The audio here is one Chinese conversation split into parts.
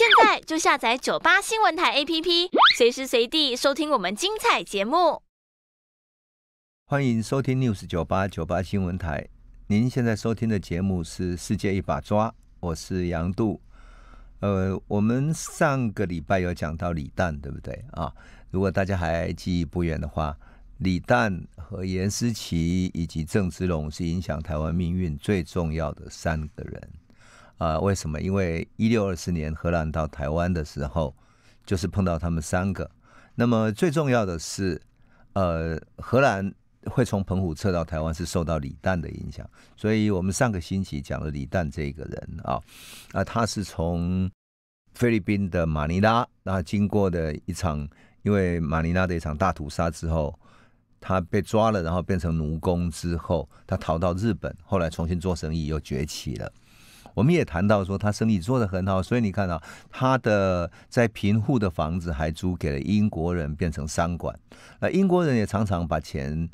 现在就下载九八新闻台 APP，随时随地收听我们精彩节目。欢迎收听 News 九八九八新闻台，您现在收听的节目是《世界一把抓》，我是杨度。呃，我们上个礼拜有讲到李诞，对不对啊？如果大家还记忆不远的话，李诞和颜思琪以及郑芝龙是影响台湾命运最重要的三个人。啊，为什么？因为一六二四年荷兰到台湾的时候，就是碰到他们三个。那么最重要的是，呃，荷兰会从澎湖撤到台湾是受到李旦的影响。所以我们上个星期讲了李旦这个人啊，啊，他是从菲律宾的马尼拉，那经过的一场，因为马尼拉的一场大屠杀之后，他被抓了，然后变成奴工之后，他逃到日本，后来重新做生意又崛起了。我们也谈到说他生意做得很好，所以你看到他的在贫户的房子还租给了英国人，变成商馆。那英国人也常常把钱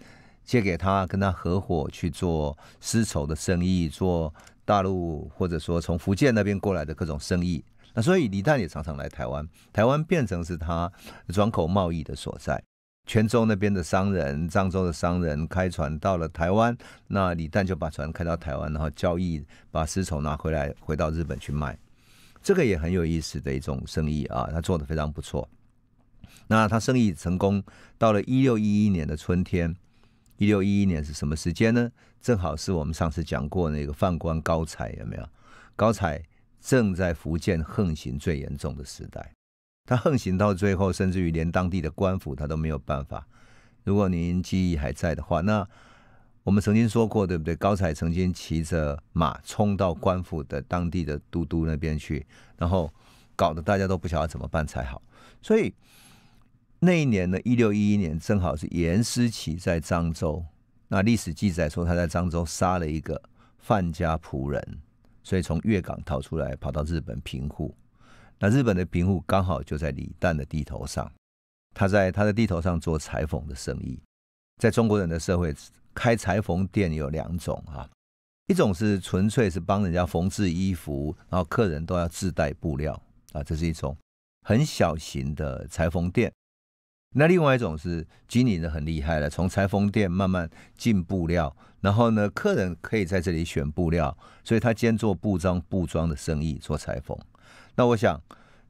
借给他，跟他合伙去做丝绸的生意，做大陆或者说从福建那边过来的各种生意。那所以李旦也常常来台湾，台湾变成是他转口贸易的所在。泉州那边的商人、漳州的商人开船到了台湾，那李旦就把船开到台湾，然后交易，把丝绸拿回来，回到日本去卖。这个也很有意思的一种生意啊，他做的非常不错。那他生意成功，到了一六一一年的春天，一六一一年是什么时间呢？正好是我们上次讲过那个犯官高采，有没有？高采正在福建横行最严重的时代。他横行到最后，甚至于连当地的官府他都没有办法。如果您记忆还在的话，那我们曾经说过，对不对？高才曾经骑着马冲到官府的当地的都督那边去，然后搞得大家都不晓得怎么办才好。所以那一年呢，一六一一年，正好是严思齐在漳州。那历史记载说，他在漳州杀了一个范家仆人，所以从粤港逃出来，跑到日本平户。那日本的平户刚好就在李旦的地头上，他在他的地头上做裁缝的生意。在中国人的社会开裁缝店有两种啊，一种是纯粹是帮人家缝制衣服，然后客人都要自带布料啊，这是一种很小型的裁缝店。那另外一种是经营的很厉害了，从裁缝店慢慢进布料，然后呢，客人可以在这里选布料，所以他兼做布装布装的生意，做裁缝。那我想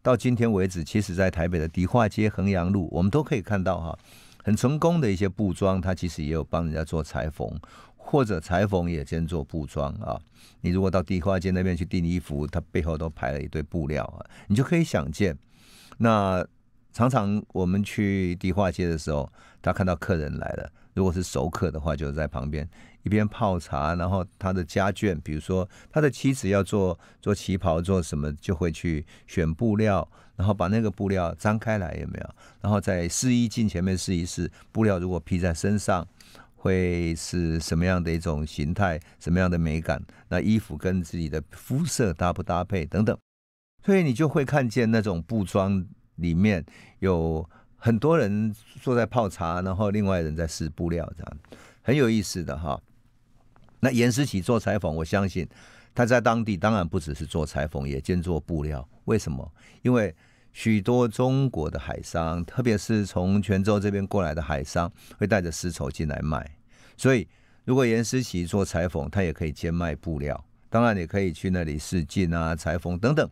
到今天为止，其实在台北的迪化街、衡阳路，我们都可以看到哈，很成功的一些布装，他其实也有帮人家做裁缝，或者裁缝也兼做布装啊。你如果到迪化街那边去订衣服，他背后都排了一堆布料啊，你就可以想见那。常常我们去迪化街的时候，他看到客人来了，如果是熟客的话，就在旁边一边泡茶，然后他的家眷，比如说他的妻子要做做旗袍，做什么就会去选布料，然后把那个布料张开来，有没有？然后在试衣镜前面试一试布料，如果披在身上会是什么样的一种形态，什么样的美感？那衣服跟自己的肤色搭不搭配等等，所以你就会看见那种布装。里面有很多人坐在泡茶，然后另外人在试布料，这样很有意思的哈。那严思琪做裁缝，我相信他在当地当然不只是做裁缝，也兼做布料。为什么？因为许多中国的海商，特别是从泉州这边过来的海商，会带着丝绸进来卖。所以如果严思琪做裁缝，他也可以兼卖布料。当然也可以去那里试镜啊、裁缝等等。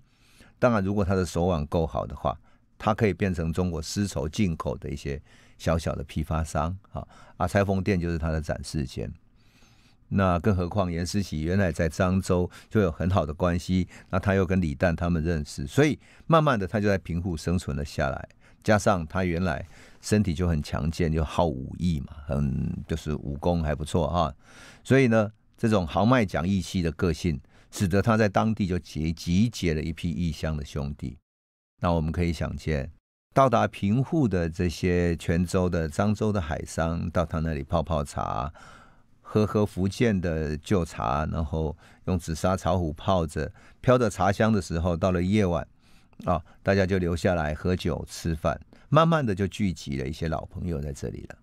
当然，如果他的手腕够好的话。他可以变成中国丝绸进口的一些小小的批发商啊，啊，裁缝店就是他的展示间。那更何况严思琪原来在漳州就有很好的关系，那他又跟李旦他们认识，所以慢慢的他就在平湖生存了下来。加上他原来身体就很强健，就好武艺嘛，很就是武功还不错啊。所以呢，这种豪迈讲义气的个性，使得他在当地就集集结了一批异乡的兄弟。那我们可以想见，到达平户的这些泉州的、漳州的海商，到他那里泡泡茶，喝喝福建的旧茶，然后用紫砂茶壶泡着，飘着茶香的时候，到了夜晚，啊，大家就留下来喝酒吃饭，慢慢的就聚集了一些老朋友在这里了。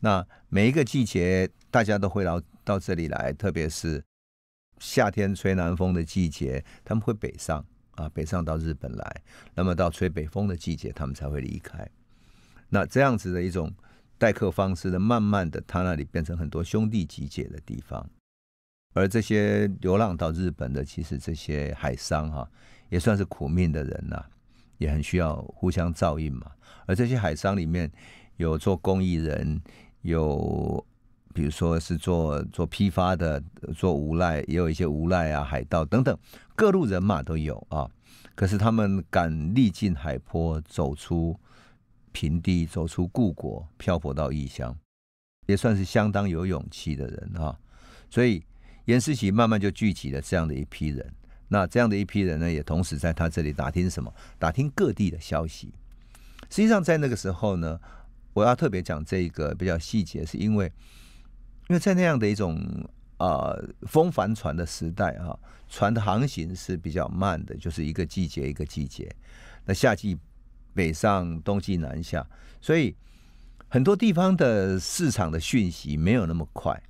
那每一个季节，大家都会到到这里来，特别是夏天吹南风的季节，他们会北上。啊，北上到日本来，那么到吹北风的季节，他们才会离开。那这样子的一种待客方式呢，慢慢的，他那里变成很多兄弟集结的地方。而这些流浪到日本的，其实这些海商哈，也算是苦命的人呐，也很需要互相照应嘛。而这些海商里面有做公益人，有比如说是做做批发的，做无赖，也有一些无赖啊，海盗等等。各路人马都有啊，可是他们敢历尽海坡，走出平地，走出故国，漂泊到异乡，也算是相当有勇气的人啊。所以严世琪慢慢就聚集了这样的一批人。那这样的一批人呢，也同时在他这里打听什么？打听各地的消息。实际上，在那个时候呢，我要特别讲这个比较细节，是因为因为在那样的一种。啊，风帆船的时代啊，船的航行是比较慢的，就是一个季节一个季节。那夏季北上，冬季南下，所以很多地方的市场的讯息没有那么快，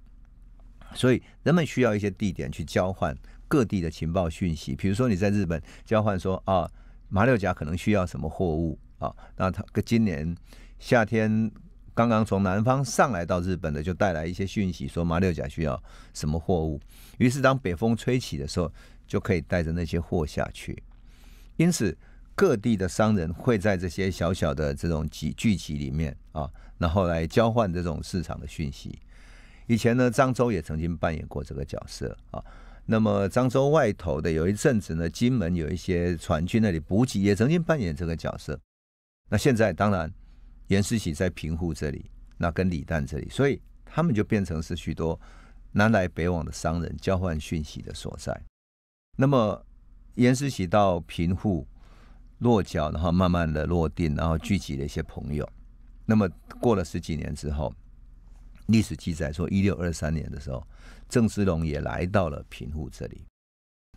所以人们需要一些地点去交换各地的情报讯息。比如说你在日本交换说啊，马六甲可能需要什么货物啊？那他今年夏天。刚刚从南方上来到日本的，就带来一些讯息，说马六甲需要什么货物。于是当北风吹起的时候，就可以带着那些货下去。因此，各地的商人会在这些小小的这种集聚集里面啊，然后来交换这种市场的讯息。以前呢，漳州也曾经扮演过这个角色啊。那么漳州外头的有一阵子呢，金门有一些船去那里补给，也曾经扮演这个角色。那现在当然。严思琪在平户这里，那跟李旦这里，所以他们就变成是许多南来北往的商人交换讯息的所在。那么严思琪到平户落脚，然后慢慢的落定，然后聚集了一些朋友。那么过了十几年之后，历史记载说，一六二三年的时候，郑芝龙也来到了平户这里。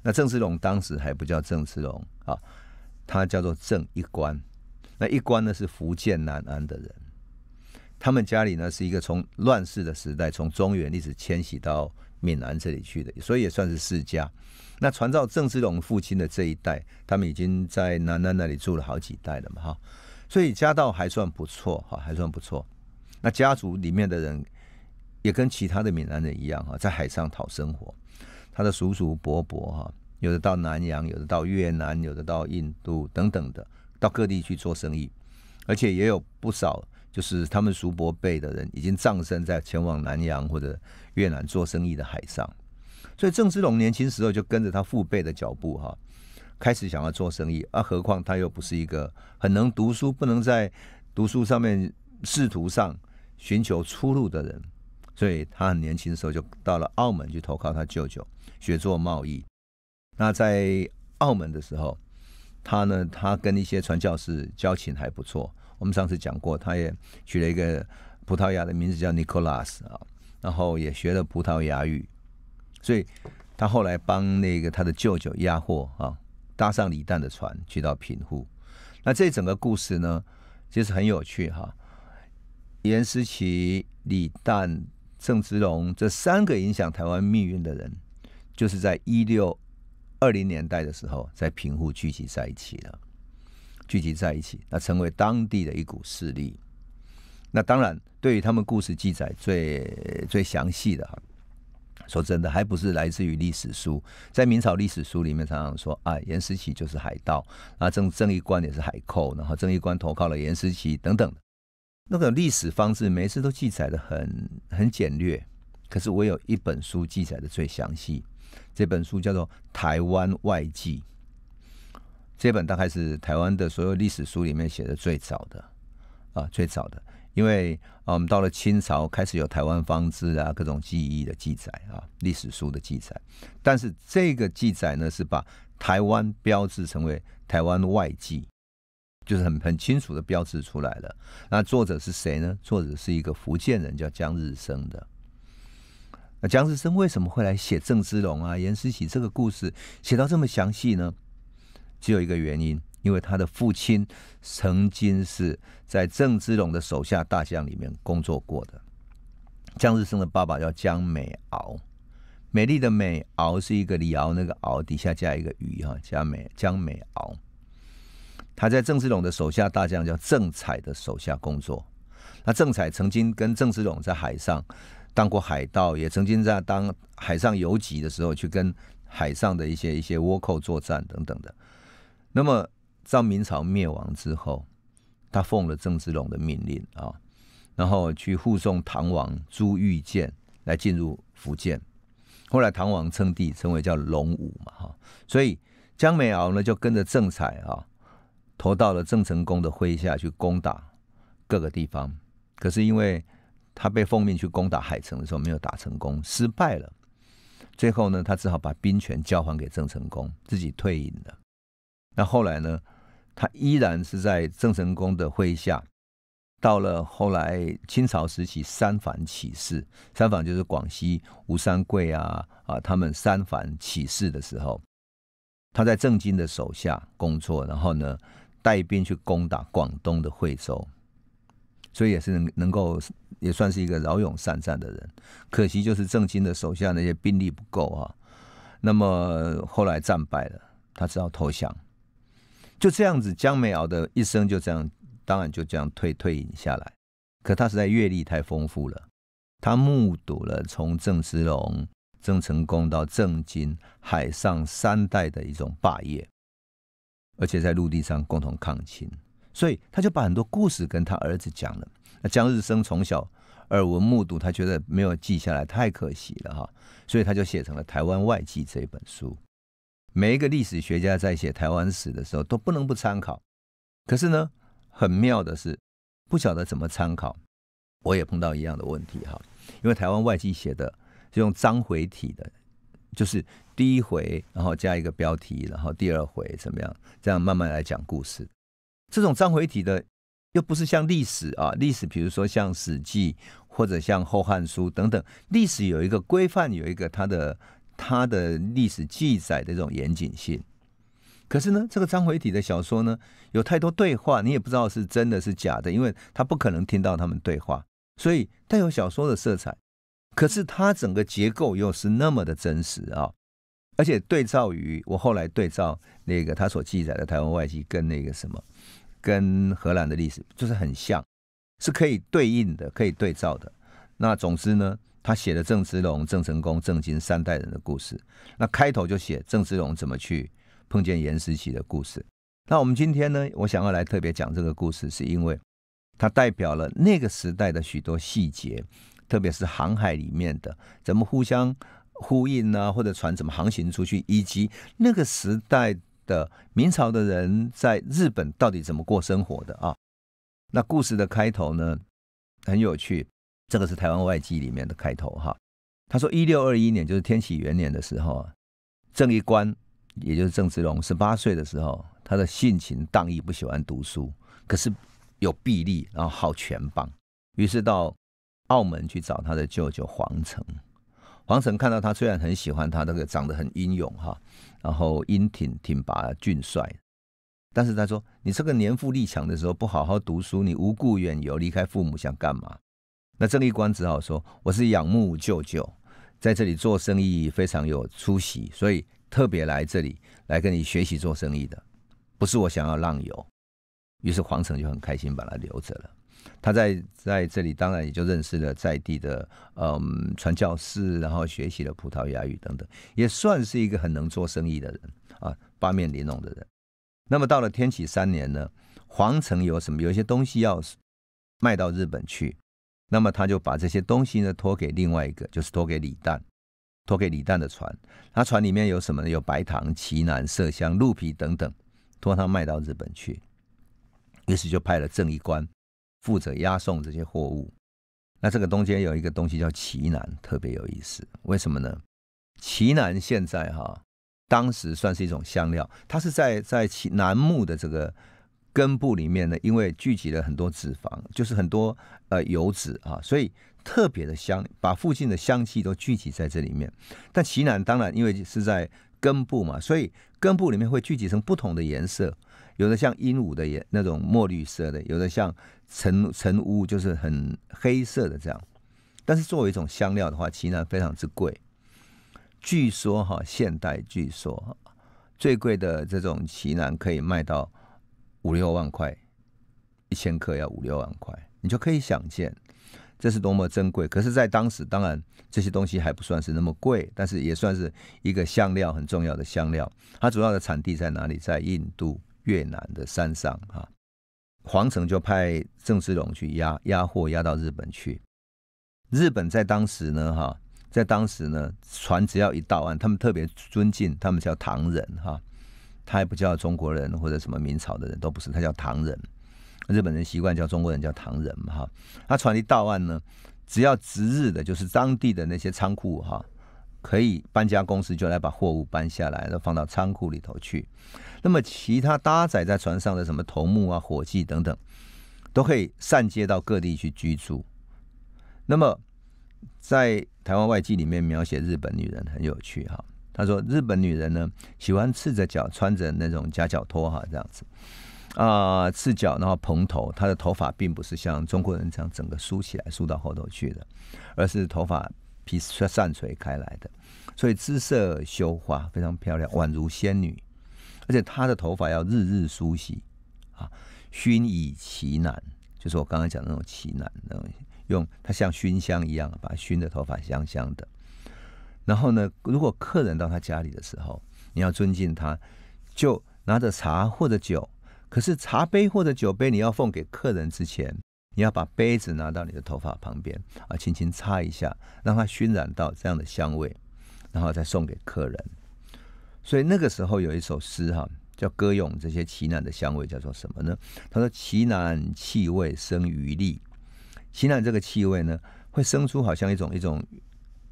那郑芝龙当时还不叫郑芝龙啊，他叫做郑一官。那一关呢是福建南安的人，他们家里呢是一个从乱世的时代，从中原一直迁徙到闽南这里去的，所以也算是世家。那传到郑芝龙父亲的这一代，他们已经在南安那里住了好几代了嘛，哈，所以家道还算不错，哈，还算不错。那家族里面的人也跟其他的闽南人一样，哈，在海上讨生活，他的叔叔伯伯哈，有的到南洋，有的到越南，有的到印度等等的。到各地去做生意，而且也有不少就是他们叔伯辈的人已经葬身在前往南洋或者越南做生意的海上。所以郑芝龙年轻时候就跟着他父辈的脚步哈，开始想要做生意。啊，何况他又不是一个很能读书、不能在读书上面仕途上寻求出路的人，所以他很年轻的时候就到了澳门去投靠他舅舅，学做贸易。那在澳门的时候。他呢，他跟一些传教士交情还不错。我们上次讲过，他也取了一个葡萄牙的名字叫 Nicolas 啊，然后也学了葡萄牙语，所以他后来帮那个他的舅舅押货啊，搭上李旦的船去到平户。那这整个故事呢，其实很有趣哈。严思琪、李旦、郑芝龙这三个影响台湾命运的人，就是在一六。二零年代的时候，在平户聚集在一起了，聚集在一起，那成为当地的一股势力。那当然，对于他们故事记载最最详细的，哈，说真的，还不是来自于历史书。在明朝历史书里面，常常说啊，严思齐就是海盗，啊，正正义观也是海寇，然后正义观投靠了严思齐等等。那个历史方式每次都记载的很很简略，可是我有一本书记载的最详细。这本书叫做《台湾外记》，这本大概是台湾的所有历史书里面写的最早的啊，最早的。因为啊，我们到了清朝开始有《台湾方志》啊，各种记忆的记载啊，历史书的记载。但是这个记载呢，是把台湾标志成为《台湾外记，就是很很清楚的标志出来了。那作者是谁呢？作者是一个福建人，叫江日升的。那姜子升为什么会来写郑芝龙啊、严思喜这个故事写到这么详细呢？只有一个原因，因为他的父亲曾经是在郑芝龙的手下大将里面工作过的。姜子升的爸爸叫姜美敖，美丽的美敖是一个李敖，那个敖底下加一个鱼哈，加美姜美敖。他在郑芝龙的手下大将叫郑彩的手下工作。那郑彩曾经跟郑芝龙在海上。当过海盗，也曾经在当海上游击的时候，去跟海上的一些一些倭寇作战等等的。那么，到明朝灭亡之后，他奉了郑芝龙的命令啊，然后去护送唐王朱玉建来进入福建。后来唐王称帝，称为叫龙武嘛，哈。所以江美敖呢，就跟着郑彩啊，投到了郑成功的麾下去攻打各个地方。可是因为他被奉命去攻打海城的时候，没有打成功，失败了。最后呢，他只好把兵权交还给郑成功，自己退隐了。那后来呢，他依然是在郑成功的麾下。到了后来清朝时期，三反起事，三反就是广西吴三桂啊啊，他们三反起事的时候，他在郑经的手下工作，然后呢，带兵去攻打广东的惠州。所以也是能能够也算是一个骁勇善战的人，可惜就是郑经的手下那些兵力不够啊，那么后来战败了，他只好投降。就这样子，江美敖的一生就这样，当然就这样退退隐下来。可他实在阅历太丰富了，他目睹了从郑芝龙、郑成功到郑经海上三代的一种霸业，而且在陆地上共同抗清。所以他就把很多故事跟他儿子讲了。那江日升从小耳闻目睹，他觉得没有记下来太可惜了哈，所以他就写成了《台湾外记》这本书。每一个历史学家在写台湾史的时候都不能不参考。可是呢，很妙的是，不晓得怎么参考，我也碰到一样的问题哈。因为《台湾外记》写的是用章回体的，就是第一回，然后加一个标题，然后第二回怎么样，这样慢慢来讲故事。这种章回体的又不是像历史啊，历史比如说像《史记》或者像《后汉书》等等，历史有一个规范，有一个它的它的历史记载的这种严谨性。可是呢，这个章回体的小说呢，有太多对话，你也不知道是真的是假的，因为他不可能听到他们对话，所以带有小说的色彩。可是它整个结构又是那么的真实啊！而且对照于我后来对照那个他所记载的台湾外籍跟那个什么。跟荷兰的历史就是很像，是可以对应的，可以对照的。那总之呢，他写了郑芝龙、郑成功、郑经三代人的故事，那开头就写郑芝龙怎么去碰见严思琪的故事。那我们今天呢，我想要来特别讲这个故事，是因为它代表了那个时代的许多细节，特别是航海里面的怎么互相呼应啊，或者船怎么航行出去，以及那个时代。的明朝的人在日本到底怎么过生活的啊？那故事的开头呢，很有趣。这个是《台湾外记里面的开头哈。他说，一六二一年，就是天启元年的时候，郑一官，也就是郑芝龙，十八岁的时候，他的性情荡逸，不喜欢读书，可是有臂力，然后好拳棒，于是到澳门去找他的舅舅黄成。黄成看到他，虽然很喜欢他，那个长得很英勇哈。然后英挺挺拔俊帅，但是他说：“你这个年富力强的时候不好好读书，你无故远游离开父母，想干嘛？”那郑立官只好说：“我是仰慕舅舅在这里做生意非常有出息，所以特别来这里来跟你学习做生意的，不是我想要浪游。”于是皇城就很开心把他留着了。他在在这里，当然也就认识了在地的嗯传教士，然后学习了葡萄牙语等等，也算是一个很能做生意的人啊，八面玲珑的人。那么到了天启三年呢，皇城有什么？有一些东西要卖到日本去，那么他就把这些东西呢托给另外一个，就是托给李旦，托给李旦的船。他船里面有什么呢？有白糖、奇楠、麝香、鹿皮等等，托他卖到日本去。于是就派了正义官。负责押送这些货物，那这个中间有一个东西叫奇楠，特别有意思。为什么呢？奇楠现在哈，当时算是一种香料，它是在在奇楠木的这个根部里面呢，因为聚集了很多脂肪，就是很多呃油脂啊，所以特别的香，把附近的香气都聚集在这里面。但奇楠当然因为是在根部嘛，所以根部里面会聚集成不同的颜色，有的像鹦鹉的颜那种墨绿色的，有的像。尘尘污，就是很黑色的这样，但是作为一种香料的话，奇楠非常之贵。据说哈，现代据说最贵的这种奇楠可以卖到五六万块，一千克要五六万块，你就可以想见这是多么珍贵。可是，在当时，当然这些东西还不算是那么贵，但是也算是一个香料很重要的香料。它主要的产地在哪里？在印度、越南的山上啊。皇城就派郑芝龙去压压货，压到日本去。日本在当时呢，哈，在当时呢，船只要一到岸，他们特别尊敬，他们叫唐人，哈，他还不叫中国人或者什么明朝的人，都不是，他叫唐人。日本人习惯叫中国人叫唐人嘛，哈。他船一到岸呢，只要值日的，就是当地的那些仓库，哈，可以搬家公司就来把货物搬下来，然后放到仓库里头去。那么，其他搭载在船上的什么头目啊、伙计等等，都可以散接到各地去居住。那么，在台湾外记里面描写日本女人很有趣哈。他说，日本女人呢，喜欢赤着脚，穿着那种夹脚拖哈这样子啊，赤脚然后蓬头，她的头发并不是像中国人这样整个梳起来、梳到后头去的，而是头发披散垂开来的，所以姿色羞花，非常漂亮，宛如仙女。而且他的头发要日日梳洗，啊，熏以其难，就是我刚刚讲那种奇难，那种用它像熏香一样，把熏的头发香香的。然后呢，如果客人到他家里的时候，你要尊敬他，就拿着茶或者酒，可是茶杯或者酒杯你要奉给客人之前，你要把杯子拿到你的头发旁边啊，轻轻擦一下，让它熏染到这样的香味，然后再送给客人。所以那个时候有一首诗哈，叫歌咏这些奇楠的香味，叫做什么呢？他说：“奇楠气味生余力，奇楠这个气味呢，会生出好像一种一种，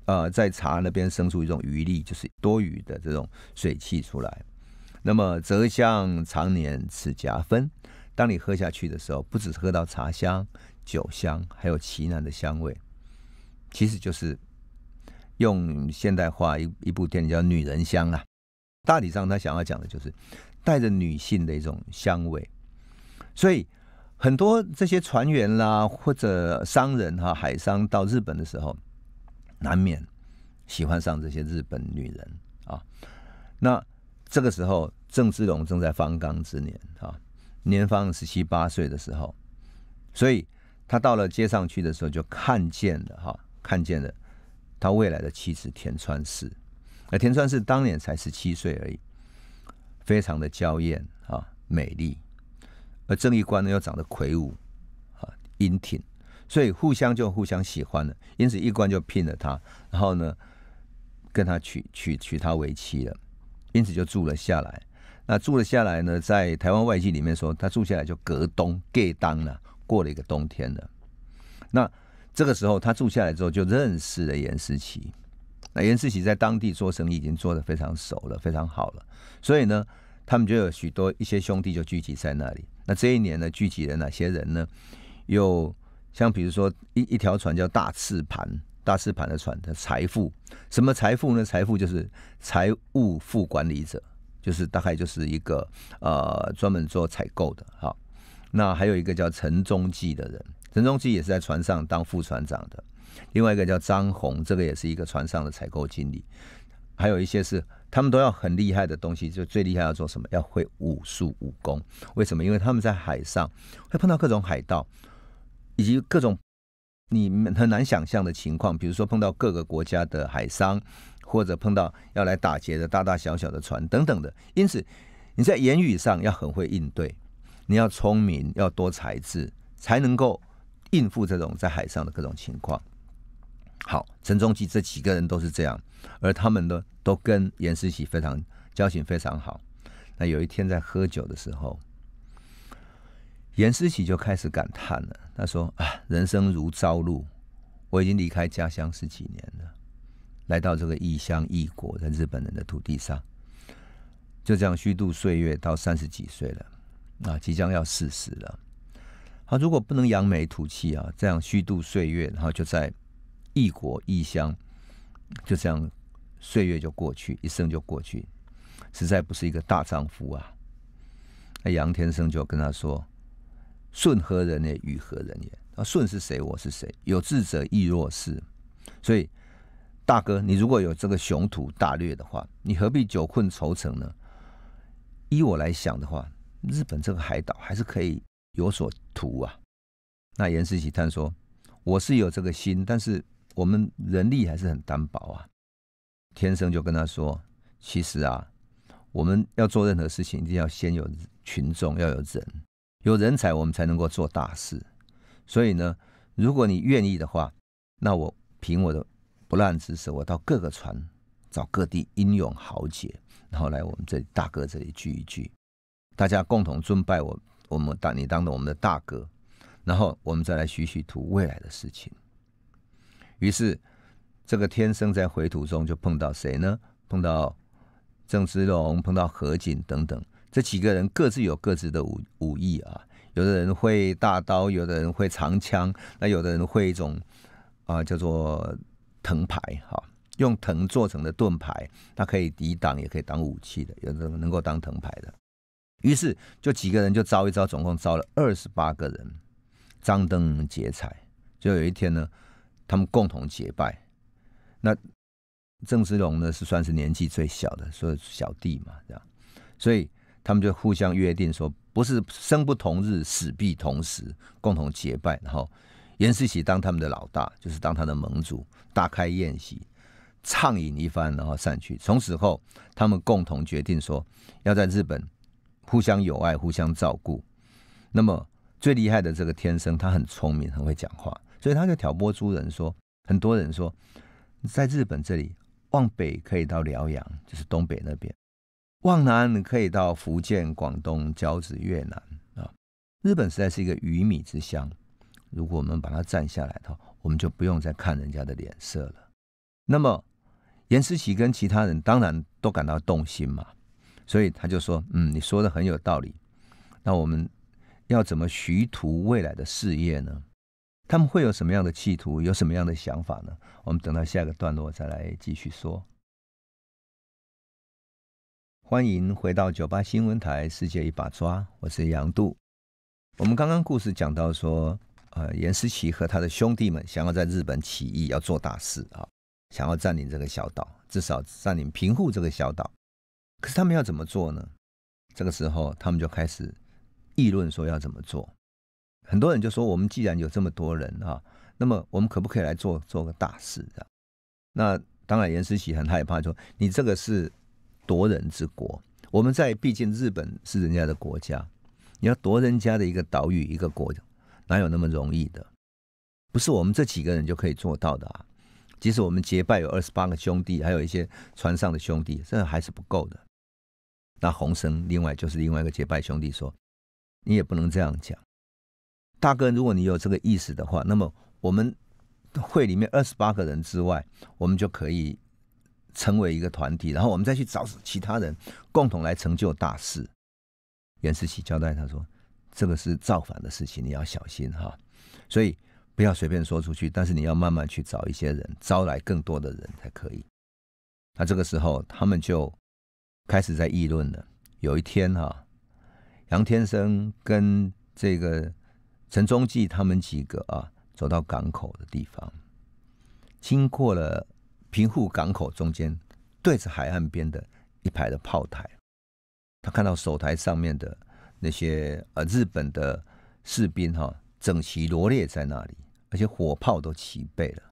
呃，在茶那边生出一种余力，就是多余的这种水汽出来。那么泽香常年此夹芬，当你喝下去的时候，不只是喝到茶香、酒香，还有奇楠的香味，其实就是用现代化一一部电影叫《女人香》啊。”大体上，他想要讲的就是带着女性的一种香味，所以很多这些船员啦，或者商人哈，海商到日本的时候，难免喜欢上这些日本女人啊。那这个时候，郑芝龙正在方刚之年啊，年方十七八岁的时候，所以他到了街上去的时候，就看见了哈，看见了他未来的妻子田川氏。那田川是当年才十七岁而已，非常的娇艳啊，美丽。而郑一官呢又长得魁梧啊，英挺，所以互相就互相喜欢了，因此一官就聘了他，然后呢，跟他娶娶娶她为妻了，因此就住了下来。那住了下来呢，在台湾外记里面说，他住下来就隔冬隔当了，过了一个冬天了。那这个时候他住下来之后，就认识了严思奇。那严世喜在当地做生意已经做的非常熟了，非常好了，所以呢，他们就有许多一些兄弟就聚集在那里。那这一年呢，聚集了哪些人呢？有像比如说一一条船叫大赤盘，大赤盘的船的财富，什么财富呢？财富就是财务副管理者，就是大概就是一个呃专门做采购的哈。那还有一个叫陈中记的人，陈中记也是在船上当副船长的。另外一个叫张红，这个也是一个船上的采购经理，还有一些是他们都要很厉害的东西，就最厉害要做什么？要会武术武功。为什么？因为他们在海上会碰到各种海盗，以及各种你们很难想象的情况，比如说碰到各个国家的海商，或者碰到要来打劫的大大小小的船等等的。因此，你在言语上要很会应对，你要聪明，要多才智，才能够应付这种在海上的各种情况。好，陈中基这几个人都是这样，而他们呢，都跟严思琪非常交情非常好。那有一天在喝酒的时候，严思琪就开始感叹了，他说：“啊，人生如朝露，我已经离开家乡十几年了，来到这个异乡异国，在日本人的土地上，就这样虚度岁月，到三十几岁了，啊，即将要四十了。好，如果不能扬眉吐气啊，这样虚度岁月，然后就在。”异国异乡，就这样，岁月就过去，一生就过去，实在不是一个大丈夫啊！那杨天生就跟他说：“顺何人也？与何人也？啊，顺是谁？我是谁？有志者亦若是。所以，大哥，你如果有这个雄图大略的话，你何必久困愁城呢？依我来想的话，日本这个海岛还是可以有所图啊！那严世喜叹说：‘我是有这个心，但是……’我们人力还是很单薄啊！天生就跟他说：“其实啊，我们要做任何事情，一定要先有群众，要有人，有人才，我们才能够做大事。所以呢，如果你愿意的话，那我凭我的不烂之舌，我到各个船找各地英勇豪杰，然后来我们这大哥这里聚一聚，大家共同尊拜我，我们当你当着我们的大哥，然后我们再来许许图未来的事情。”于是，这个天生在回途中就碰到谁呢？碰到郑芝龙，碰到何锦等等这几个人，各自有各自的武武艺啊。有的人会大刀，有的人会长枪，那有的人会一种啊叫做藤牌哈，用藤做成的盾牌，它可以抵挡，也可以当武器的，有的能够当藤牌的。于是就几个人就招一招，总共招了二十八个人，张灯结彩。就有一天呢。他们共同结拜，那郑芝龙呢是算是年纪最小的，所以小弟嘛，这样，所以他们就互相约定说，不是生不同日，死必同时，共同结拜。然后严世喜当他们的老大，就是当他的盟主，大开宴席，畅饮一番，然后散去。从此后，他们共同决定说，要在日本互相友爱，互相照顾。那么最厉害的这个天生，他很聪明，很会讲话。所以他就挑拨诸人说，很多人说，在日本这里，往北可以到辽阳，就是东北那边；往南可以到福建、广东、交趾、越南啊。日本实在是一个鱼米之乡。如果我们把它占下来的话，我们就不用再看人家的脸色了。那么，严思琪跟其他人当然都感到动心嘛。所以他就说：“嗯，你说的很有道理。那我们要怎么徐图未来的事业呢？”他们会有什么样的企图，有什么样的想法呢？我们等到下一个段落再来继续说。欢迎回到九八新闻台《世界一把抓》，我是杨度。我们刚刚故事讲到说，呃，严思琪和他的兄弟们想要在日本起义，要做大事啊，想要占领这个小岛，至少占领平户这个小岛。可是他们要怎么做呢？这个时候，他们就开始议论说要怎么做。很多人就说：“我们既然有这么多人啊，那么我们可不可以来做做个大事？”啊？那当然，严思琪很害怕，说：“你这个是夺人之国，我们在毕竟日本是人家的国家，你要夺人家的一个岛屿、一个国哪有那么容易的？不是我们这几个人就可以做到的啊！即使我们结拜有二十八个兄弟，还有一些船上的兄弟，这还是不够的。”那洪生，另外就是另外一个结拜兄弟说：“你也不能这样讲。”大哥，如果你有这个意思的话，那么我们会里面二十八个人之外，我们就可以成为一个团体，然后我们再去找其他人，共同来成就大事。袁世奇交代他说：“这个是造反的事情，你要小心哈，所以不要随便说出去。但是你要慢慢去找一些人，招来更多的人才可以。”那这个时候，他们就开始在议论了。有一天哈，杨天生跟这个。陈忠济他们几个啊，走到港口的地方，经过了平户港口中间，对着海岸边的一排的炮台，他看到守台上面的那些呃日本的士兵哈，整齐罗列在那里，而且火炮都齐备了。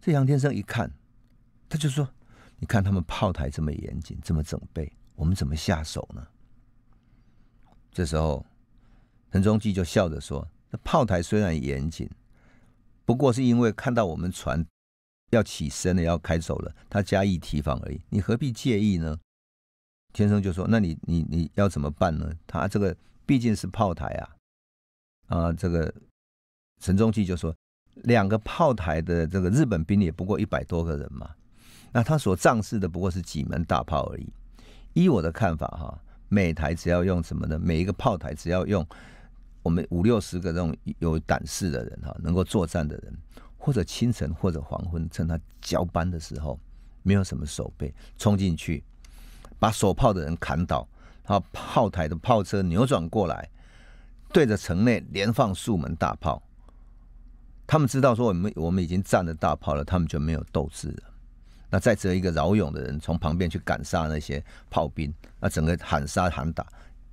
这杨天生一看，他就说：“你看他们炮台这么严谨，这么整备，我们怎么下手呢？”这时候。陈中基就笑着说：“炮台虽然严谨，不过是因为看到我们船要起身了，要开走了，他加以提防而已。你何必介意呢？”天生就说：“那你你你要怎么办呢？”他这个毕竟是炮台啊，啊，这个陈中基就说：“两个炮台的这个日本兵也不过一百多个人嘛，那他所仗势的不过是几门大炮而已。依我的看法，哈，每台只要用什么呢？每一个炮台只要用。”我们五六十个这种有胆识的人哈，能够作战的人，或者清晨或者黄昏，趁他交班的时候，没有什么守备，冲进去，把手炮的人砍倒，然后炮台的炮车扭转过来，对着城内连放数门大炮。他们知道说我们我们已经占了大炮了，他们就没有斗志了。那再折一个饶勇的人从旁边去赶杀那些炮兵，那整个喊杀喊打。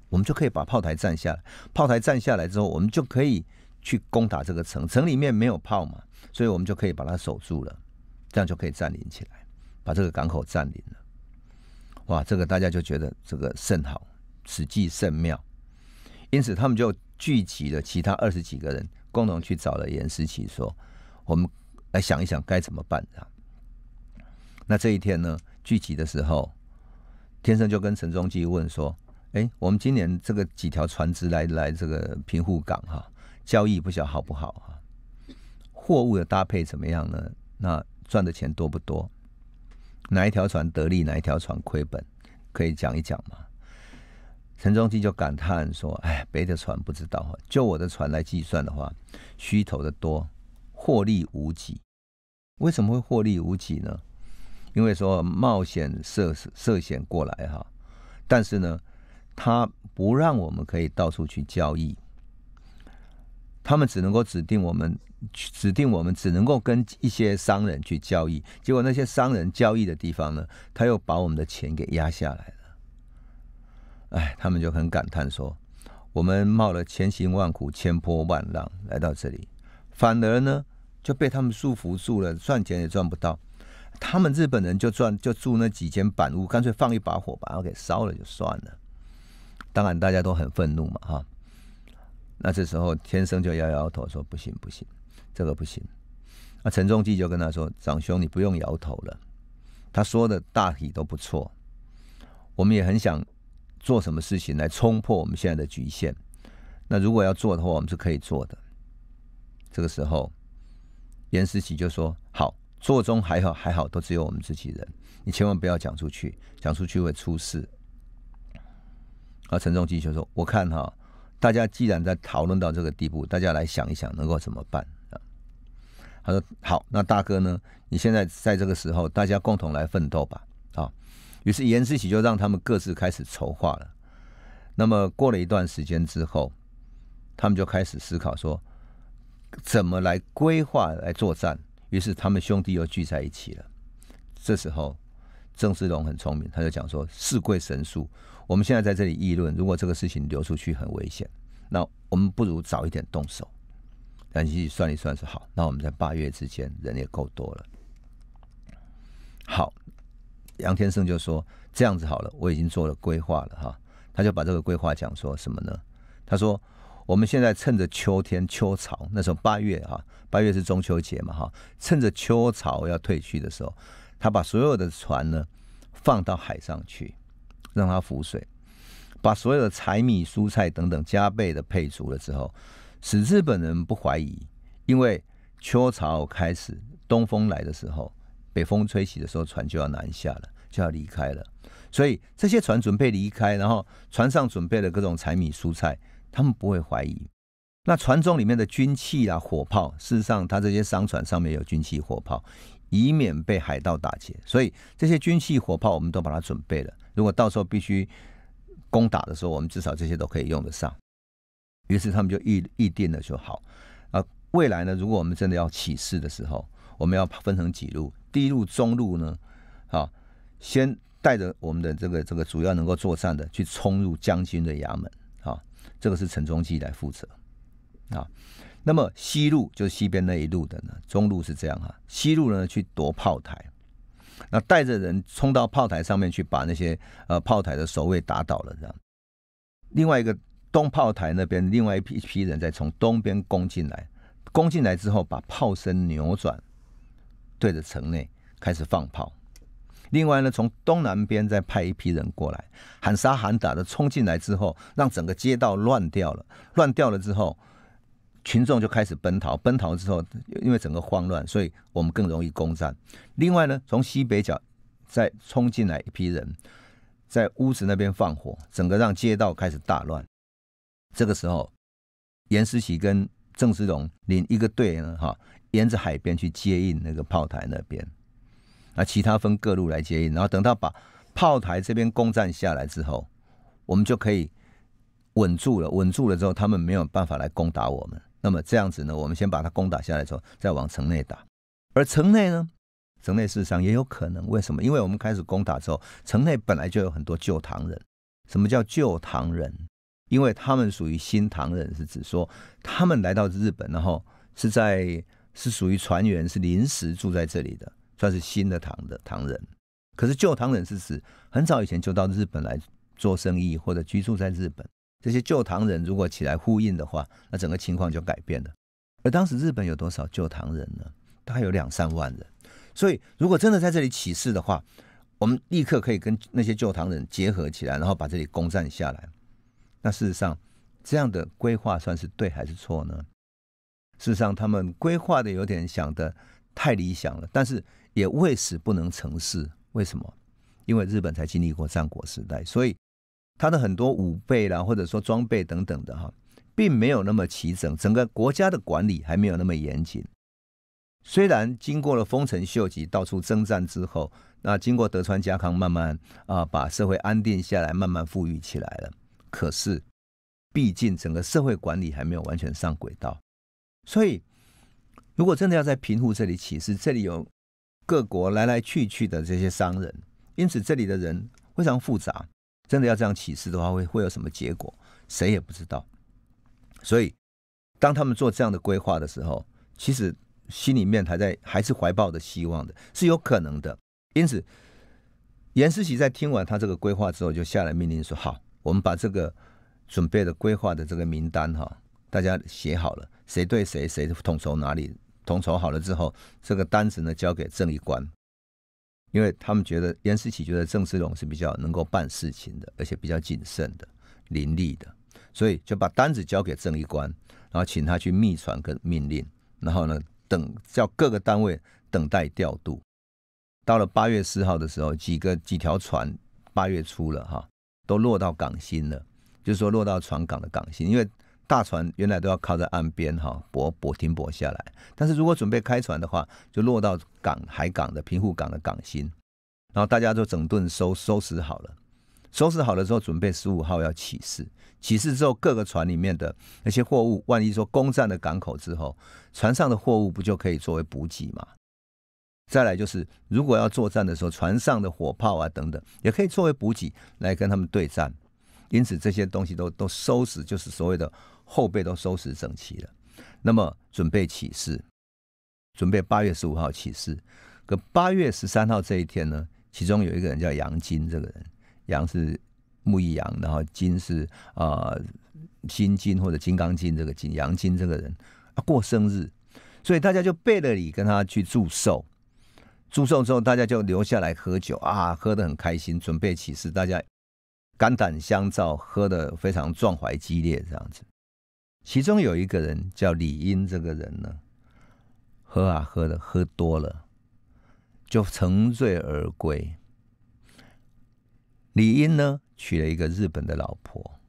我们就可以把炮台占下，来。炮台占下来之后，我们就可以去攻打这个城。城里面没有炮嘛，所以我们就可以把它守住了，这样就可以占领起来，把这个港口占领了。哇，这个大家就觉得这个甚好，此计甚妙。因此，他们就聚集了其他二十几个人，共同去找了严思琪，说：“我们来想一想该怎么办。”啊？”那这一天呢？聚集的时候，天生就跟陈忠基问说。哎，我们今年这个几条船只来来这个平户港哈，交易不晓好不好啊？货物的搭配怎么样呢？那赚的钱多不多？哪一条船得利，哪一条船亏本？可以讲一讲吗？陈忠基就感叹说：“哎，别的船不知道就我的船来计算的话，虚投的多，获利无几。为什么会获利无几呢？因为说冒险涉涉险过来哈，但是呢。”他不让我们可以到处去交易，他们只能够指定我们，指定我们只能够跟一些商人去交易。结果那些商人交易的地方呢，他又把我们的钱给压下来了。哎，他们就很感叹说：“我们冒了千辛万苦、千波万浪来到这里，反而呢就被他们束缚住了，赚钱也赚不到。他们日本人就赚就住那几间板屋，干脆放一把火把它给烧了就算了。”当然，大家都很愤怒嘛，哈。那这时候，天生就摇摇头说：“不行，不行，这个不行。”那陈仲基就跟他说：“长兄，你不用摇头了。他说的大体都不错。我们也很想做什么事情来冲破我们现在的局限。那如果要做的话，我们是可以做的。”这个时候，严思琪就说：“好，座中还好还好，都只有我们自己人。你千万不要讲出去，讲出去会出事。”啊，陈仲基就说：“我看哈，大家既然在讨论到这个地步，大家来想一想，能够怎么办？”啊，他说：“好，那大哥呢？你现在在这个时候，大家共同来奋斗吧。”啊，于是严世喜就让他们各自开始筹划了。那么过了一段时间之后，他们就开始思考说，怎么来规划来作战。于是他们兄弟又聚在一起了。这时候，郑芝龙很聪明，他就讲说：“四贵神速。”我们现在在这里议论，如果这个事情流出去很危险，那我们不如早一点动手。那你算一算，是好，那我们在八月之间人也够多了。好，杨天胜就说这样子好了，我已经做了规划了哈。他就把这个规划讲说什么呢？他说我们现在趁着秋天秋潮，那时候八月哈，八月是中秋节嘛哈，趁着秋潮要退去的时候，他把所有的船呢放到海上去。让它浮水，把所有的柴米蔬菜等等加倍的配足了之后，使日本人不怀疑。因为秋潮开始，东风来的时候，北风吹起的时候，船就要南下了，就要离开了。所以这些船准备离开，然后船上准备的各种柴米蔬菜，他们不会怀疑。那船中里面的军器啊、火炮，事实上，他这些商船上面有军器火炮，以免被海盗打劫。所以这些军器火炮，我们都把它准备了。如果到时候必须攻打的时候，我们至少这些都可以用得上。于是他们就预预定了就好。啊，未来呢，如果我们真的要起事的时候，我们要分成几路。第一路、中路呢，啊，先带着我们的这个这个主要能够作战的去冲入将军的衙门啊，这个是陈忠基来负责啊。那么西路就西边那一路的呢，中路是这样哈，西路呢去夺炮台。那带着人冲到炮台上面去，把那些呃炮台的守卫打倒了。这样，另外一个东炮台那边，另外一批一批人在从东边攻进来，攻进来之后把炮身扭转，对着城内开始放炮。另外呢，从东南边再派一批人过来，喊杀喊打的冲进来之后，让整个街道乱掉了。乱掉了之后。群众就开始奔逃，奔逃之后，因为整个慌乱，所以我们更容易攻占。另外呢，从西北角再冲进来一批人，在屋子那边放火，整个让街道开始大乱。这个时候，严思琪跟郑思龙领一个队呢，哈，沿着海边去接应那个炮台那边。那其他分各路来接应，然后等到把炮台这边攻占下来之后，我们就可以稳住了。稳住了之后，他们没有办法来攻打我们。那么这样子呢？我们先把它攻打下来之后，再往城内打。而城内呢，城内事实上也有可能。为什么？因为我们开始攻打之后，城内本来就有很多旧唐人。什么叫旧唐人？因为他们属于新唐人，是指说他们来到日本，然后是在是属于船员，是临时住在这里的，算是新的唐的唐人。可是旧唐人是指很早以前就到日本来做生意或者居住在日本。这些旧唐人如果起来呼应的话，那整个情况就改变了。而当时日本有多少旧唐人呢？大概有两三万人。所以，如果真的在这里起事的话，我们立刻可以跟那些旧唐人结合起来，然后把这里攻占下来。那事实上，这样的规划算是对还是错呢？事实上，他们规划的有点想的太理想了，但是也未此不能成事。为什么？因为日本才经历过战国时代，所以。他的很多武备啦，或者说装备等等的哈，并没有那么齐整。整个国家的管理还没有那么严谨。虽然经过了丰臣秀吉到处征战之后，那经过德川家康慢慢啊，把社会安定下来，慢慢富裕起来了。可是，毕竟整个社会管理还没有完全上轨道。所以，如果真的要在平户这里起事，这里有各国来来去去的这些商人，因此这里的人非常复杂。真的要这样起事的话，会会有什么结果？谁也不知道。所以，当他们做这样的规划的时候，其实心里面还在还是怀抱的希望的，是有可能的。因此，严世喜在听完他这个规划之后，就下来命令说：“好，我们把这个准备的规划的这个名单哈，大家写好了，谁对谁谁统筹哪里统筹好了之后，这个单子呢交给正义官，因为他们觉得严思启觉得郑芝龙是比较能够办事情的，而且比较谨慎的、伶俐的，所以就把单子交给郑一官，然后请他去密传跟命令，然后呢等叫各个单位等待调度。到了八月四号的时候，几个几条船八月初了哈，都落到港心了，就是说落到船港的港心，因为。大船原来都要靠在岸边，哈泊泊停泊下来。但是如果准备开船的话，就落到港海港的平户港的港心，然后大家就整顿收收拾好了。收拾好了之后，准备十五号要起事。起事之后，各个船里面的那些货物，万一说攻占了港口之后，船上的货物不就可以作为补给吗？再来就是，如果要作战的时候，船上的火炮啊等等，也可以作为补给来跟他们对战。因此这些东西都都收拾，就是所谓的。后背都收拾整齐了，那么准备起事，准备八月十五号起事。可八月十三号这一天呢，其中有一个人叫杨金，这个人杨是木易杨，然后金是啊金金或者金刚金这个金，杨金这个人过生日，所以大家就备了礼跟他去祝寿。祝寿之后，大家就留下来喝酒啊，喝的很开心，准备起事，大家肝胆相照，喝的非常壮怀激烈，这样子。其中有一个人叫李英，这个人呢，喝啊喝的，喝多了，就沉醉而归。李英呢，娶了一个日本的老婆，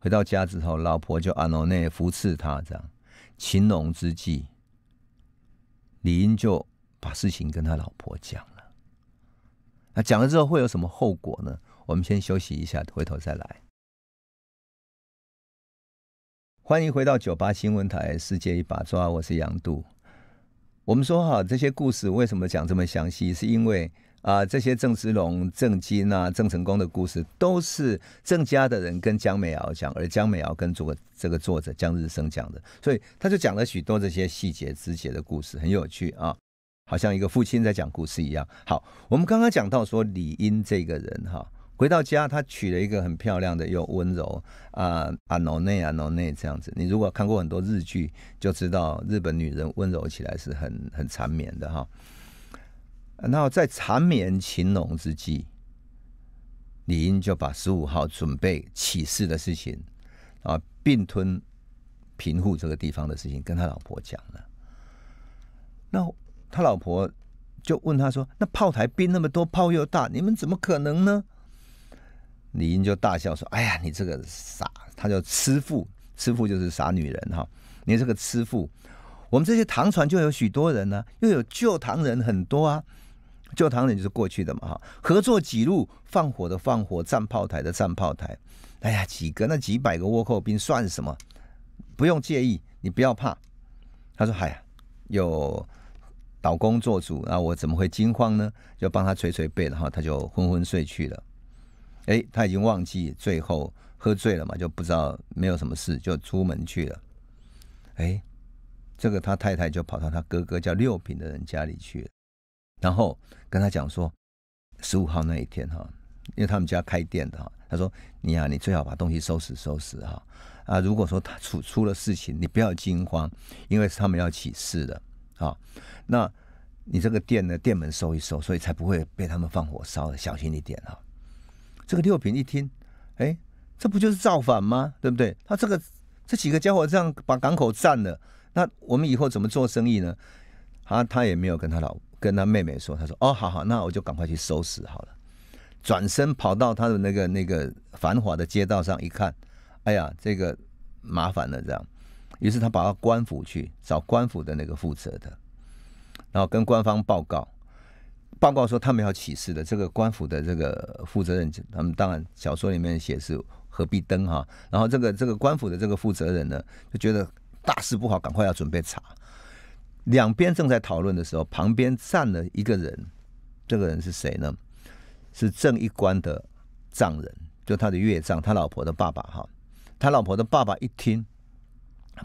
回到家之后，老婆就阿诺内服侍他这样。情浓之际，李英就把事情跟他老婆讲了。那讲了之后会有什么后果呢？我们先休息一下，回头再来。欢迎回到九八新闻台，世界一把抓，我是杨度。我们说哈，这些故事为什么讲这么详细？是因为啊，这些郑芝龙、郑经啊、郑成功的故事，都是郑家的人跟江美瑶讲，而江美瑶跟这个这个作者江日升讲的，所以他就讲了许多这些细节、枝节的故事，很有趣啊，好像一个父亲在讲故事一样。好，我们刚刚讲到说李英这个人哈。回到家，他娶了一个很漂亮的又温柔啊啊，诺内啊诺内这样子。你如果看过很多日剧，就知道日本女人温柔起来是很很缠绵的哈。那在缠绵情浓之际，李英就把十五号准备起事的事情啊，并吞贫户这个地方的事情跟他老婆讲了。那他老婆就问他说：“那炮台兵那么多，炮又大，你们怎么可能呢？”李英就大笑说：“哎呀，你这个傻！他叫痴妇，痴妇就是傻女人哈。你这个痴妇，我们这些唐船就有许多人呢，又有旧唐人很多啊。旧唐人就是过去的嘛哈。合作几路放火的放火，战炮台的战炮台。哎呀，几个那几百个倭寇兵算什么？不用介意，你不要怕。他说：‘哎呀，有岛公做主，那我怎么会惊慌呢？’就帮他捶捶背，然后他就昏昏睡去了。”哎，他已经忘记最后喝醉了嘛，就不知道没有什么事，就出门去了。哎，这个他太太就跑到他哥哥叫六品的人家里去了，然后跟他讲说：十五号那一天哈，因为他们家开店的哈，他说你呀，你最好把东西收拾收拾哈。啊，如果说他出出了事情，你不要惊慌，因为是他们要起事的啊。那你这个店呢，店门收一收，所以才不会被他们放火烧的，小心一点啊。这个六品一听，哎，这不就是造反吗？对不对？他这个这几个家伙这样把港口占了，那我们以后怎么做生意呢？他他也没有跟他老跟他妹妹说，他说哦，好好，那我就赶快去收拾好了。转身跑到他的那个那个繁华的街道上一看，哎呀，这个麻烦了，这样。于是他跑到官府去找官府的那个负责的，然后跟官方报告。报告说他没有起事的，这个官府的这个负责人，他们当然小说里面写是何必登哈。然后这个这个官府的这个负责人呢，就觉得大事不好，赶快要准备查。两边正在讨论的时候，旁边站了一个人，这个人是谁呢？是正一官的丈人，就他的岳丈，他老婆的爸爸哈。他老婆的爸爸一听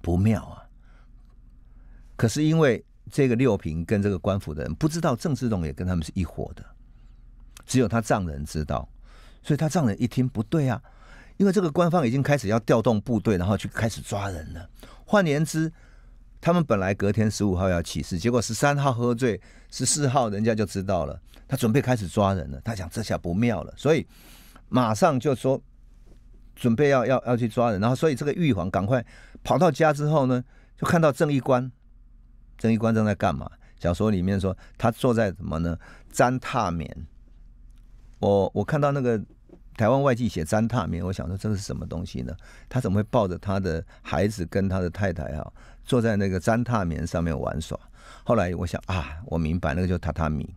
不妙啊，可是因为。这个六平跟这个官府的人不知道，郑志龙也跟他们是一伙的，只有他丈人知道。所以他丈人一听不对啊，因为这个官方已经开始要调动部队，然后去开始抓人了。换言之，他们本来隔天十五号要起事，结果十三号喝醉，十四号人家就知道了，他准备开始抓人了。他想这下不妙了，所以马上就说准备要要要去抓人，然后所以这个玉皇赶快跑到家之后呢，就看到正义官。正一官正在干嘛？小说里面说他坐在什么呢？毡榻棉。我我看到那个台湾外记写毡榻棉，我想说这是什么东西呢？他怎么会抱着他的孩子跟他的太太哈坐在那个毡榻棉上面玩耍？后来我想啊，我明白那个叫榻榻米，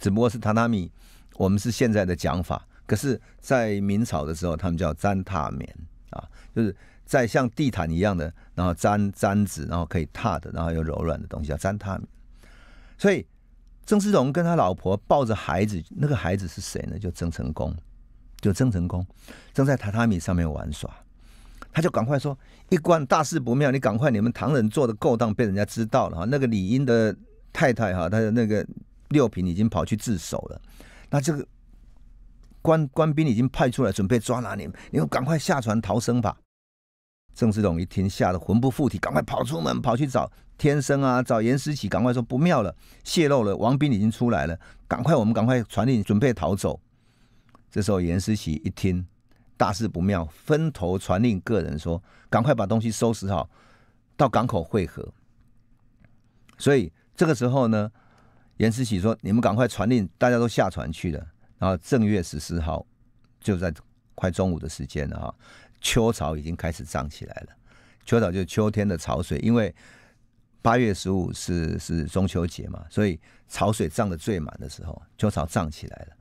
只不过是榻榻米，我们是现在的讲法，可是，在明朝的时候他们叫毡榻棉啊，就是。在像地毯一样的，然后粘粘子，然后可以踏的，然后有柔软的东西叫粘榻所以郑思龙跟他老婆抱着孩子，那个孩子是谁呢？就郑成功，就郑成功正在榻榻米上面玩耍，他就赶快说：“一关大事不妙，你赶快你们唐人做的勾当被人家知道了哈！那个李英的太太哈，他的那个六品已经跑去自首了，那这个官官兵已经派出来准备抓拿你们，你们赶快下船逃生吧。”郑世龙一听，吓得魂不附体，赶快跑出门，跑去找天生啊，找严思琪，赶快说不妙了，泄露了，王斌已经出来了，赶快我们赶快传令，准备逃走。这时候严思琪一听，大事不妙，分头传令个人说，赶快把东西收拾好，到港口汇合。所以这个时候呢，严思琪说，你们赶快传令，大家都下船去了。然后正月十四号，就在快中午的时间了哈。秋潮已经开始涨起来了，秋潮就是秋天的潮水，因为八月十五是是中秋节嘛，所以潮水涨的最满的时候，秋潮涨起来了。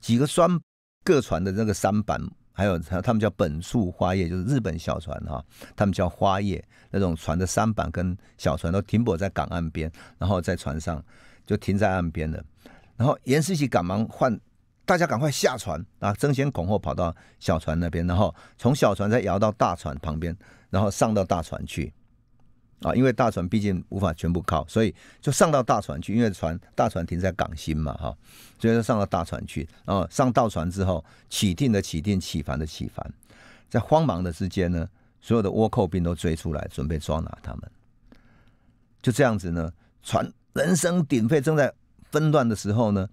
几个双各船的那个三板，还有他他们叫本树花叶，就是日本小船哈，他们叫花叶那种船的三板跟小船都停泊在港岸边，然后在船上就停在岸边了。然后严世奇赶忙换。大家赶快下船啊！争先恐后跑到小船那边，然后从小船再摇到大船旁边，然后上到大船去啊！因为大船毕竟无法全部靠，所以就上到大船去。因为船大船停在港心嘛，哈，所以上到大船去然后上到船之后，起定的起定，起帆的起帆，在慌忙的之间呢，所有的倭寇兵都追出来，准备抓拿他们。就这样子呢，船人声鼎沸，正在纷乱的时候呢，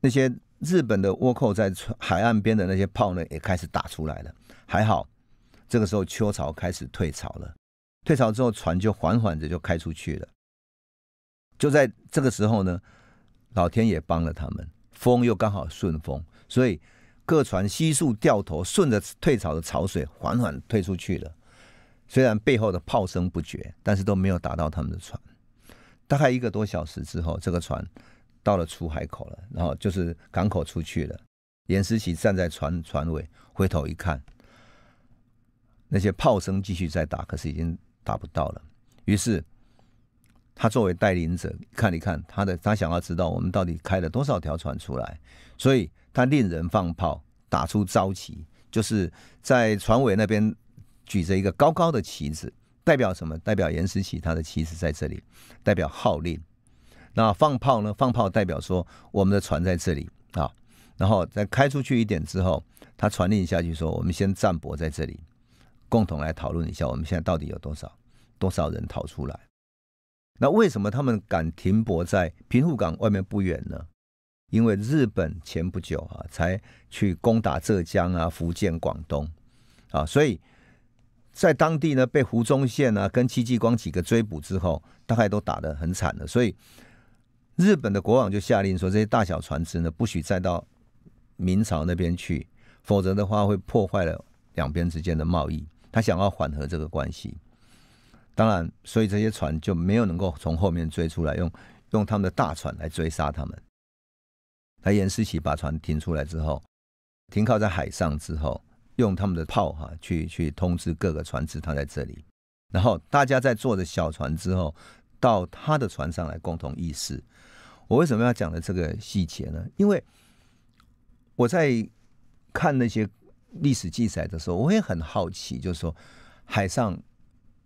那些。日本的倭寇在海岸边的那些炮呢，也开始打出来了。还好，这个时候秋潮开始退潮了。退潮之后，船就缓缓的就开出去了。就在这个时候呢，老天也帮了他们，风又刚好顺风，所以各船悉数掉头，顺着退潮的潮水缓缓退出去了。虽然背后的炮声不绝，但是都没有打到他们的船。大概一个多小时之后，这个船。到了出海口了，然后就是港口出去了。严思琪站在船船尾，回头一看，那些炮声继续在打，可是已经打不到了。于是他作为带领者，看一看他的，他想要知道我们到底开了多少条船出来，所以他令人放炮，打出招旗，就是在船尾那边举着一个高高的旗子，代表什么？代表严思琪他的旗子在这里，代表号令。那放炮呢？放炮代表说我们的船在这里啊，然后再开出去一点之后，他传令下去说，我们先暂泊在这里，共同来讨论一下我们现在到底有多少多少人逃出来。那为什么他们敢停泊在平湖港外面不远呢？因为日本前不久啊才去攻打浙江啊、福建、广东啊，所以在当地呢被胡宗宪啊跟戚继光几个追捕之后，大概都打的很惨了，所以。日本的国王就下令说：“这些大小船只呢，不许再到明朝那边去，否则的话会破坏了两边之间的贸易。他想要缓和这个关系。当然，所以这些船就没有能够从后面追出来，用用他们的大船来追杀他们。他严思齐把船停出来之后，停靠在海上之后，用他们的炮哈去去通知各个船只，他在这里。然后大家在坐着小船之后，到他的船上来共同议事。”我为什么要讲的这个细节呢？因为我在看那些历史记载的时候，我也很好奇，就是说海上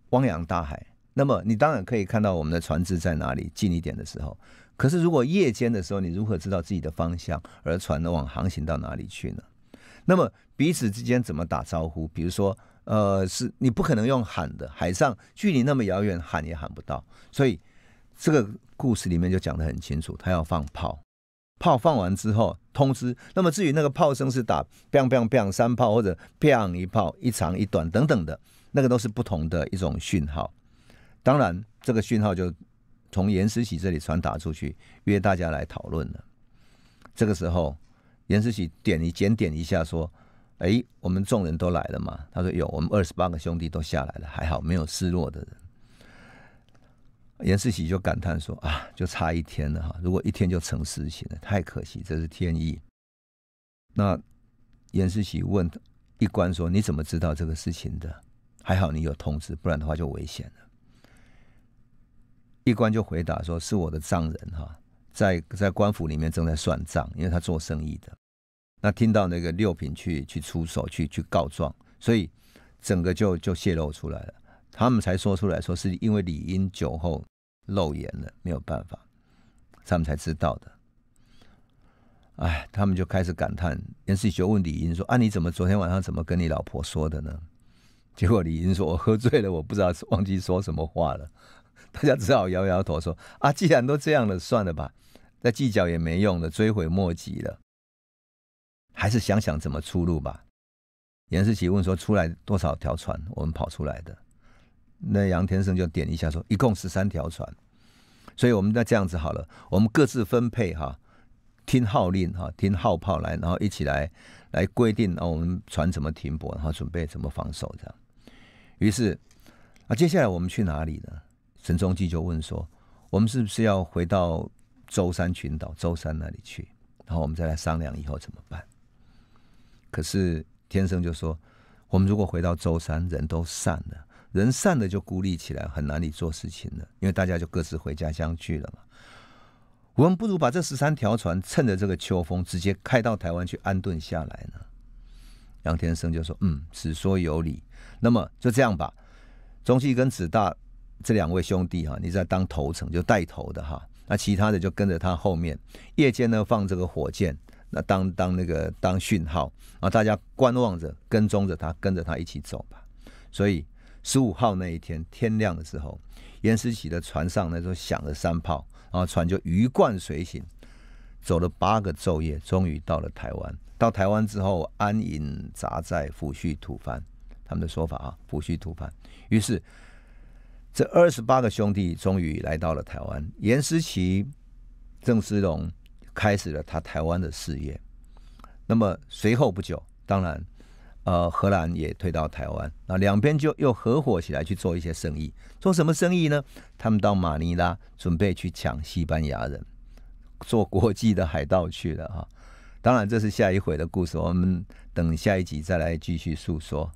汪洋大海，那么你当然可以看到我们的船只在哪里近一点的时候。可是如果夜间的时候，你如何知道自己的方向，而船往航行到哪里去呢？那么彼此之间怎么打招呼？比如说，呃，是你不可能用喊的，海上距离那么遥远，喊也喊不到，所以。这个故事里面就讲得很清楚，他要放炮，炮放完之后通知。那么至于那个炮声是打 “bang bang bang” 三炮，或者 “bang” 一炮一长一短等等的，那个都是不同的一种讯号。当然，这个讯号就从严思喜这里传达出去，约大家来讨论了。这个时候，严思喜点一检点一下说：“哎，我们众人都来了吗？”他说：“有，我们二十八个兄弟都下来了，还好没有失落的人。”严世喜就感叹说：“啊，就差一天了哈！如果一天就成事情了，太可惜，这是天意。”那严世喜问一官说：“你怎么知道这个事情的？还好你有通知，不然的话就危险了。”一官就回答说：“是我的丈人哈，在在官府里面正在算账，因为他做生意的，那听到那个六品去去出手去去告状，所以整个就就泄露出来了。”他们才说出来说是因为李英酒后露言了，没有办法，他们才知道的。哎，他们就开始感叹。严世奇问李英说：“啊，你怎么昨天晚上怎么跟你老婆说的呢？”结果李英说：“我喝醉了，我不知道忘记说什么话了。”大家只好摇摇头说：“啊，既然都这样了，算了吧，再计较也没用了，追悔莫及了，还是想想怎么出路吧。”严世奇问说：“出来多少条船？我们跑出来的？”那杨天生就点一下说：“一共十三条船，所以我们那这样子好了，我们各自分配哈，听号令哈，听号炮来，然后一起来来规定，啊，我们船怎么停泊，然后准备怎么防守这样。于是啊，接下来我们去哪里呢？陈忠基就问说：我们是不是要回到舟山群岛、舟山那里去？然后我们再来商量以后怎么办？可是天生就说：我们如果回到舟山，人都散了。”人散的就孤立起来，很难以做事情了，因为大家就各自回家乡去了嘛。我们不如把这十三条船，趁着这个秋风，直接开到台湾去安顿下来呢？杨天生就说：“嗯，只说有理，那么就这样吧。中戏跟子大这两位兄弟哈，你在当头层，就带头的哈，那其他的就跟着他后面。夜间呢，放这个火箭，那当当那个当讯号啊，大家观望着，跟踪着他，跟着他一起走吧。所以。”十五号那一天天亮的时候，严思琪的船上那时候响了三炮，然后船就鱼贯随行，走了八个昼夜，终于到了台湾。到台湾之后，安营扎寨，抚恤土番，他们的说法啊，抚恤土番。于是这二十八个兄弟终于来到了台湾。严思琪、郑思龙开始了他台湾的事业。那么随后不久，当然。呃，荷兰也退到台湾，那两边就又合伙起来去做一些生意。做什么生意呢？他们到马尼拉准备去抢西班牙人，做国际的海盗去了啊！当然，这是下一回的故事，我们等下一集再来继续诉说。